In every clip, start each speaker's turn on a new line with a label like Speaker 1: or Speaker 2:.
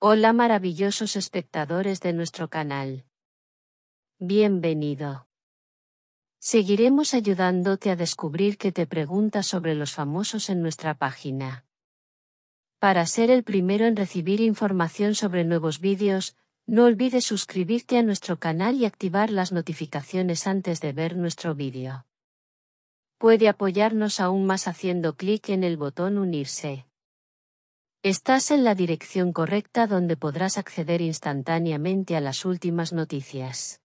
Speaker 1: Hola maravillosos espectadores de nuestro canal. Bienvenido. Seguiremos ayudándote a descubrir que te preguntas sobre los famosos en nuestra página. Para ser el primero en recibir información sobre nuevos vídeos, no olvides suscribirte a nuestro canal y activar las notificaciones antes de ver nuestro vídeo. Puede apoyarnos aún más haciendo clic en el botón unirse. Estás en la dirección correcta donde podrás acceder instantáneamente a las últimas noticias.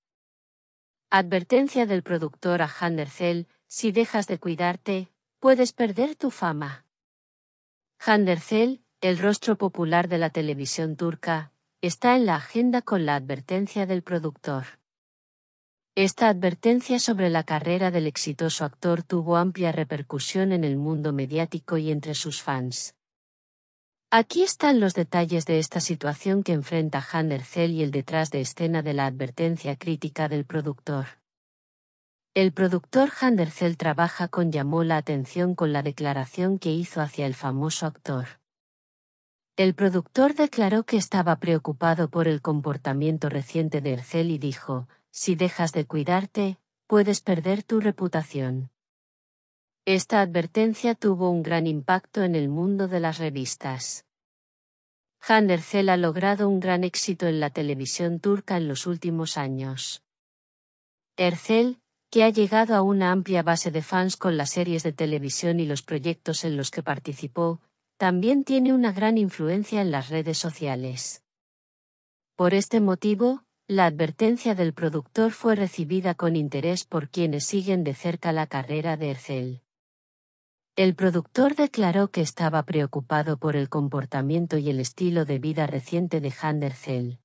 Speaker 1: Advertencia del productor a Handercell, si dejas de cuidarte, puedes perder tu fama. Handercell, el rostro popular de la televisión turca, está en la agenda con la advertencia del productor. Esta advertencia sobre la carrera del exitoso actor tuvo amplia repercusión en el mundo mediático y entre sus fans. Aquí están los detalles de esta situación que enfrenta Han y el detrás de escena de la advertencia crítica del productor. El productor Han trabaja con llamó la atención con la declaración que hizo hacia el famoso actor. El productor declaró que estaba preocupado por el comportamiento reciente de Ercel y dijo, si dejas de cuidarte, puedes perder tu reputación. Esta advertencia tuvo un gran impacto en el mundo de las revistas. Ercel ha logrado un gran éxito en la televisión turca en los últimos años. Ercel, que ha llegado a una amplia base de fans con las series de televisión y los proyectos en los que participó, también tiene una gran influencia en las redes sociales. Por este motivo, la advertencia del productor fue recibida con interés por quienes siguen de cerca la carrera de Ercel. El productor declaró que estaba preocupado por el comportamiento y el estilo de vida reciente de Han Ercel.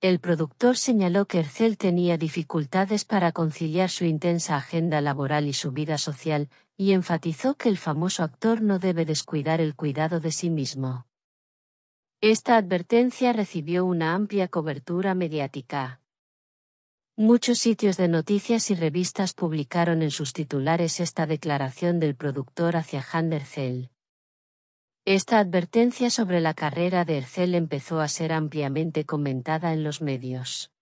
Speaker 1: El productor señaló que Ercel tenía dificultades para conciliar su intensa agenda laboral y su vida social, y enfatizó que el famoso actor no debe descuidar el cuidado de sí mismo. Esta advertencia recibió una amplia cobertura mediática. Muchos sitios de noticias y revistas publicaron en sus titulares esta declaración del productor hacia Han Esta advertencia sobre la carrera de Ercel empezó a ser ampliamente comentada en los medios.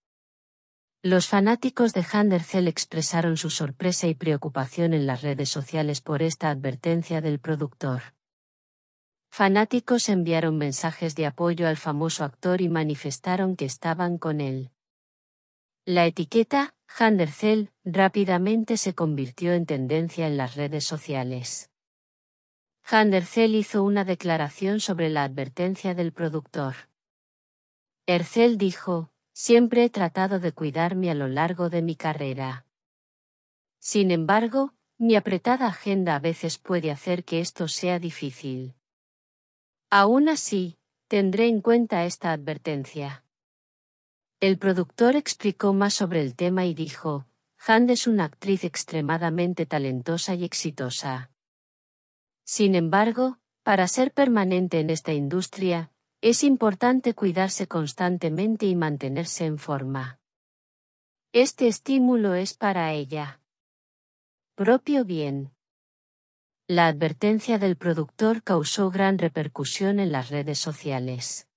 Speaker 1: Los fanáticos de Han expresaron su sorpresa y preocupación en las redes sociales por esta advertencia del productor. Fanáticos enviaron mensajes de apoyo al famoso actor y manifestaron que estaban con él. La etiqueta Handerzell, rápidamente se convirtió en tendencia en las redes sociales. Handercel hizo una declaración sobre la advertencia del productor. Ercel dijo, siempre he tratado de cuidarme a lo largo de mi carrera. Sin embargo, mi apretada agenda a veces puede hacer que esto sea difícil. Aún así, tendré en cuenta esta advertencia. El productor explicó más sobre el tema y dijo, Hand es una actriz extremadamente talentosa y exitosa. Sin embargo, para ser permanente en esta industria, es importante cuidarse constantemente y mantenerse en forma. Este estímulo es para ella. Propio bien. La advertencia del productor causó gran repercusión en las redes sociales.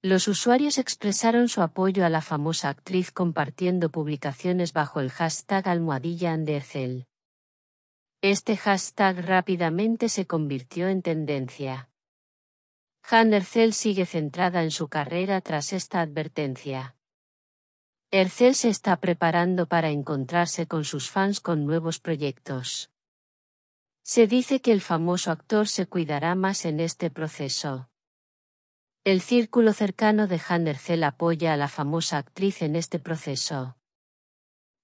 Speaker 1: Los usuarios expresaron su apoyo a la famosa actriz compartiendo publicaciones bajo el hashtag almohadilla Andercel. Este hashtag rápidamente se convirtió en tendencia. Han Ercel sigue centrada en su carrera tras esta advertencia. Ercel se está preparando para encontrarse con sus fans con nuevos proyectos. Se dice que el famoso actor se cuidará más en este proceso. El círculo cercano de Ercel apoya a la famosa actriz en este proceso.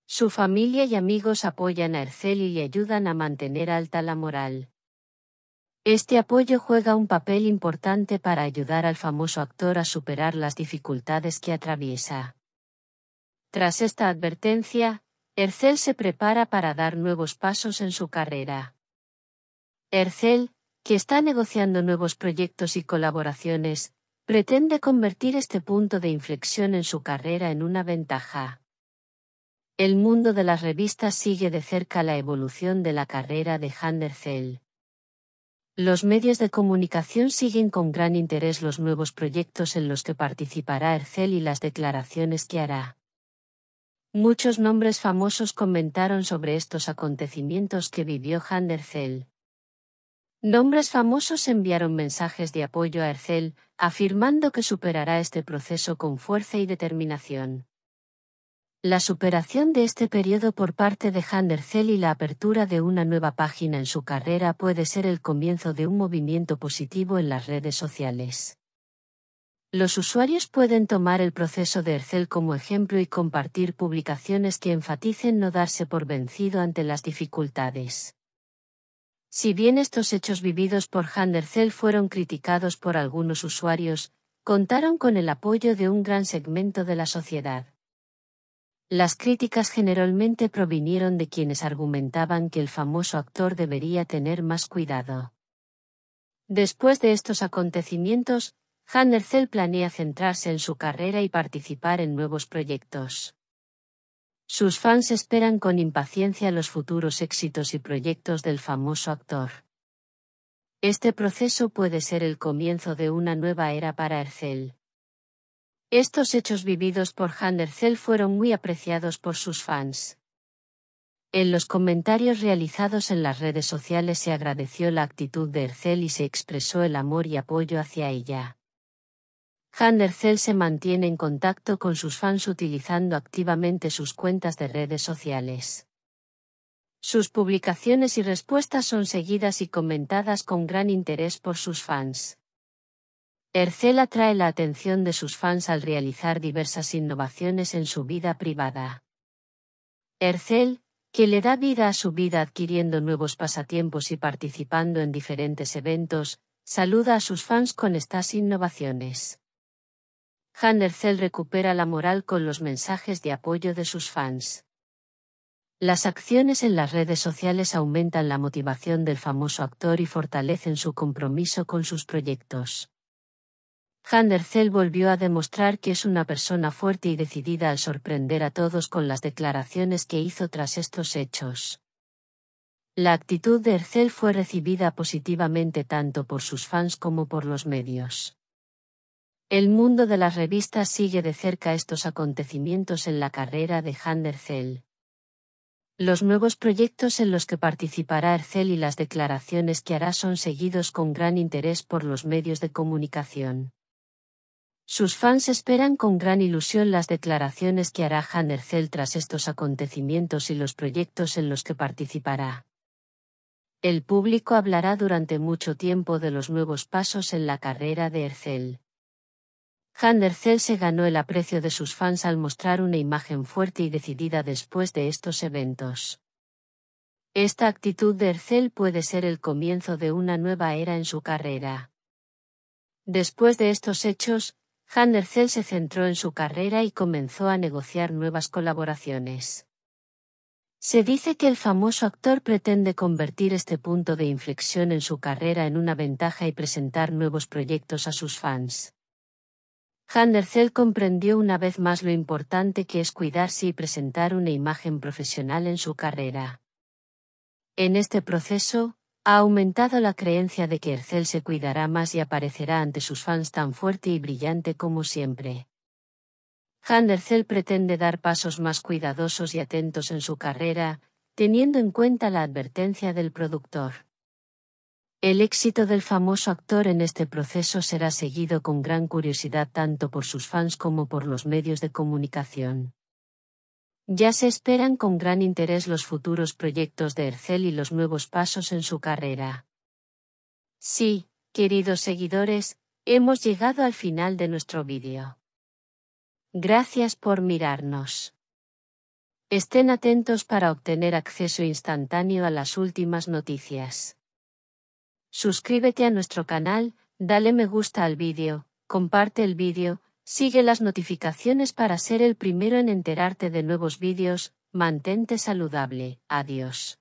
Speaker 1: Su familia y amigos apoyan a Ercel y le ayudan a mantener alta la moral. Este apoyo juega un papel importante para ayudar al famoso actor a superar las dificultades que atraviesa. Tras esta advertencia, Ercel se prepara para dar nuevos pasos en su carrera. Ercel, que está negociando nuevos proyectos y colaboraciones, Pretende convertir este punto de inflexión en su carrera en una ventaja. El mundo de las revistas sigue de cerca la evolución de la carrera de Handel Los medios de comunicación siguen con gran interés los nuevos proyectos en los que participará Ercel y las declaraciones que hará. Muchos nombres famosos comentaron sobre estos acontecimientos que vivió Handel Nombres famosos enviaron mensajes de apoyo a Ercel, afirmando que superará este proceso con fuerza y determinación. La superación de este periodo por parte de Han Ercel y la apertura de una nueva página en su carrera puede ser el comienzo de un movimiento positivo en las redes sociales. Los usuarios pueden tomar el proceso de Ercel como ejemplo y compartir publicaciones que enfaticen no darse por vencido ante las dificultades. Si bien estos hechos vividos por Zell fueron criticados por algunos usuarios, contaron con el apoyo de un gran segmento de la sociedad. Las críticas generalmente provinieron de quienes argumentaban que el famoso actor debería tener más cuidado. Después de estos acontecimientos, Zell planea centrarse en su carrera y participar en nuevos proyectos. Sus fans esperan con impaciencia los futuros éxitos y proyectos del famoso actor. Este proceso puede ser el comienzo de una nueva era para Ercel. Estos hechos vividos por Han Ercel fueron muy apreciados por sus fans. En los comentarios realizados en las redes sociales se agradeció la actitud de Ercel y se expresó el amor y apoyo hacia ella. Ercel se mantiene en contacto con sus fans utilizando activamente sus cuentas de redes sociales. Sus publicaciones y respuestas son seguidas y comentadas con gran interés por sus fans. Ercel atrae la atención de sus fans al realizar diversas innovaciones en su vida privada. Ercel, que le da vida a su vida adquiriendo nuevos pasatiempos y participando en diferentes eventos, saluda a sus fans con estas innovaciones. Hannercell recupera la moral con los mensajes de apoyo de sus fans. Las acciones en las redes sociales aumentan la motivación del famoso actor y fortalecen su compromiso con sus proyectos. Handercell volvió a demostrar que es una persona fuerte y decidida al sorprender a todos con las declaraciones que hizo tras estos hechos. La actitud de Ercel fue recibida positivamente tanto por sus fans como por los medios. El mundo de las revistas sigue de cerca estos acontecimientos en la carrera de Han Ercel. Los nuevos proyectos en los que participará Ercel y las declaraciones que hará son seguidos con gran interés por los medios de comunicación. Sus fans esperan con gran ilusión las declaraciones que hará Han Ercel tras estos acontecimientos y los proyectos en los que participará. El público hablará durante mucho tiempo de los nuevos pasos en la carrera de Ercel. Cell se ganó el aprecio de sus fans al mostrar una imagen fuerte y decidida después de estos eventos. Esta actitud de Ercel puede ser el comienzo de una nueva era en su carrera. Después de estos hechos, Han se centró en su carrera y comenzó a negociar nuevas colaboraciones. Se dice que el famoso actor pretende convertir este punto de inflexión en su carrera en una ventaja y presentar nuevos proyectos a sus fans. Handercell comprendió una vez más lo importante que es cuidarse y presentar una imagen profesional en su carrera. En este proceso, ha aumentado la creencia de que Ercel se cuidará más y aparecerá ante sus fans tan fuerte y brillante como siempre. Handercell pretende dar pasos más cuidadosos y atentos en su carrera, teniendo en cuenta la advertencia del productor. El éxito del famoso actor en este proceso será seguido con gran curiosidad tanto por sus fans como por los medios de comunicación. Ya se esperan con gran interés los futuros proyectos de Ercel y los nuevos pasos en su carrera. Sí, queridos seguidores, hemos llegado al final de nuestro vídeo. Gracias por mirarnos. Estén atentos para obtener acceso instantáneo a las últimas noticias. Suscríbete a nuestro canal, dale me gusta al vídeo, comparte el vídeo, sigue las notificaciones para ser el primero en enterarte de nuevos vídeos, mantente saludable. Adiós.